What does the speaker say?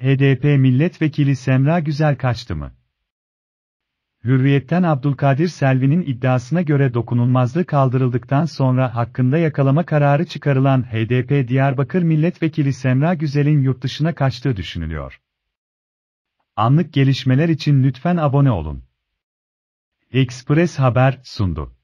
HDP milletvekili Semra Güzel kaçtı mı? Hürriyetten Abdülkadir Selvi'nin iddiasına göre dokunulmazlığı kaldırıldıktan sonra hakkında yakalama kararı çıkarılan HDP Diyarbakır Milletvekili Semra Güzel'in yurt dışına kaçtığı düşünülüyor. Anlık gelişmeler için lütfen abone olun. Express Haber sundu.